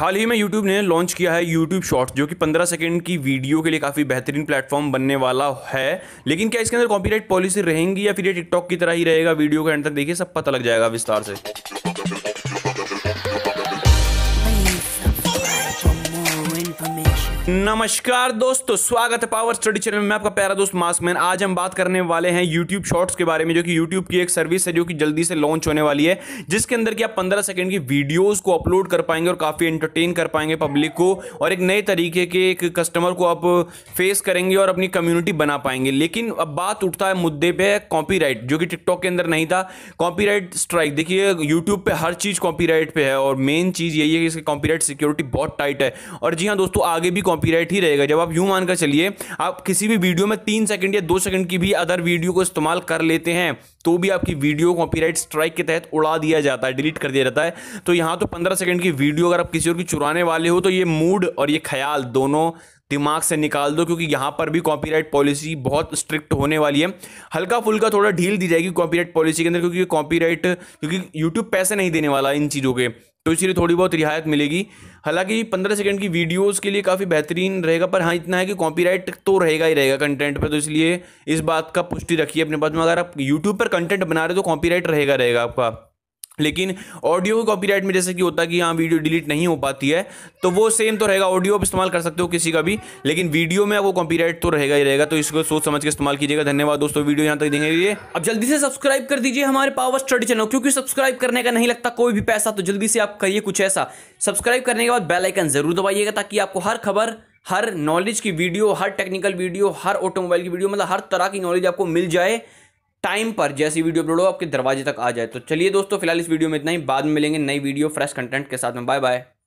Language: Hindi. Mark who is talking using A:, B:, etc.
A: हाल ही में YouTube ने लॉन्च किया है YouTube शॉर्ट्स जो कि 15 सेकंड की वीडियो के लिए काफ़ी बेहतरीन प्लेटफॉर्म बनने वाला है लेकिन क्या इसके अंदर कॉपीराइट पॉलिसी रहेंगी या फिर ये टिकटॉक की तरह ही रहेगा वीडियो के एंड तक देखिए सब पता लग जाएगा विस्तार से नमस्कार दोस्तों स्वागत है पावर स्टडी चैनल में आपका प्यारा दोस्त मैन आज हम बात करने वाले हैं YouTube शॉर्ट्स के बारे में जो कि YouTube की एक सर्विस है जो कि जल्दी से लॉन्च होने वाली है जिसके अंदर कि आप 15 सेकंड की वीडियोस को अपलोड कर पाएंगे और काफ़ी एंटरटेन कर पाएंगे पब्लिक को और एक नए तरीके के एक कस्टमर को आप फेस करेंगे और अपनी कम्युनिटी बना पाएंगे लेकिन अब बात उठता है मुद्दे पर कॉपी जो कि टिकटॉक के अंदर नहीं था कॉपी स्ट्राइक देखिए यूट्यूब पर हर चीज़ कॉपी पे है और मेन चीज़ यही है कि इसकी कॉपी सिक्योरिटी बहुत टाइट है और जी हाँ दोस्तों आगे भी कॉपीराइट ही रहेगा जब आप यूं मानकर चलिए आप किसी भी वीडियो में तीन सेकंड या दो सेकंड की भी अदर वीडियो को इस्तेमाल कर लेते हैं तो भी आपकी वीडियो कॉपीराइट स्ट्राइक के तहत उड़ा दिया जाता है डिलीट कर दिया जाता है तो यहाँ तो पंद्रह सेकंड की वीडियो अगर आप किसी और की चुराने वाले हो तो ये मूड और ये ख्याल दोनों दिमाग से निकाल दो क्योंकि यहाँ पर भी कॉपीराइट पॉलिसी बहुत स्ट्रिक्ट होने वाली है हल्का फुल्का थोड़ा ढील दी जाएगी कॉपीराइट पॉलिसी के अंदर क्योंकि कॉपीराइट क्योंकि यूट्यूब पैसे नहीं देने वाला इन चीज़ों के तो इसलिए थोड़ी बहुत रियायत मिलेगी हालांकि पंद्रह सेकंड की वीडियोस के लिए काफ़ी बेहतरीन रहेगा पर हाँ इतना है कि कॉपीराइट तो रहेगा ही रहेगा कंटेंट पर तो इसलिए इस बात का पुष्टि रखिए अपने पास में अगर आप यूट्यूब पर कंटेंट बना रहे हो तो कॉपीराइट रहेगा रहेगा आपका लेकिन ऑडियो कॉपीराइट में जैसे कि होता है कि हाँ वीडियो डिलीट नहीं हो पाती है तो वो सेम तो रहेगा ऑडियो आप इस्तेमाल कर सकते हो किसी का भी लेकिन वीडियो में वो कॉपीराइट तो रहेगा ही रहेगा तो इसको सोच समझ के इस्तेमाल कीजिएगा धन्यवाद दोस्तों वीडियो यहाँ तक देंगे ये अब जल्दी से सब्सक्राइब कर दीजिए हमारे पावर स्टडी चैनल क्योंकि सब्सक्राइब करने का नहीं लगता कोई भी पैसा तो जल्दी से आप करिए कुछ ऐसा सब्सक्राइब करने के बाद बेलाइकन जरूर दबाइएगा ताकि आपको हर खबर हर नॉलेज की वीडियो हर टेक्निकल वीडियो हर ऑटोमोबाइल की वीडियो मतलब हर तरह की नॉलेज आपको मिल जाए टाइम पर जैसी वीडियो अपलोड हो आपके दरवाजे तक आ जाए तो चलिए दोस्तों फिलहाल इस वीडियो में इतना ही बाद में मिलेंगे नई वीडियो फ्रेश कंटेंट के साथ में बाय बाय